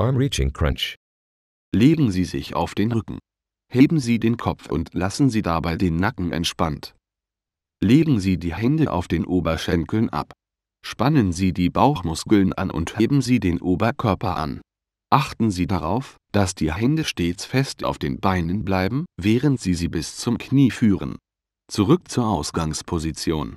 Arm Reaching Crunch. Legen Sie sich auf den Rücken. Heben Sie den Kopf und lassen Sie dabei den Nacken entspannt. Legen Sie die Hände auf den Oberschenkeln ab. Spannen Sie die Bauchmuskeln an und heben Sie den Oberkörper an. Achten Sie darauf, dass die Hände stets fest auf den Beinen bleiben, während Sie sie bis zum Knie führen. Zurück zur Ausgangsposition.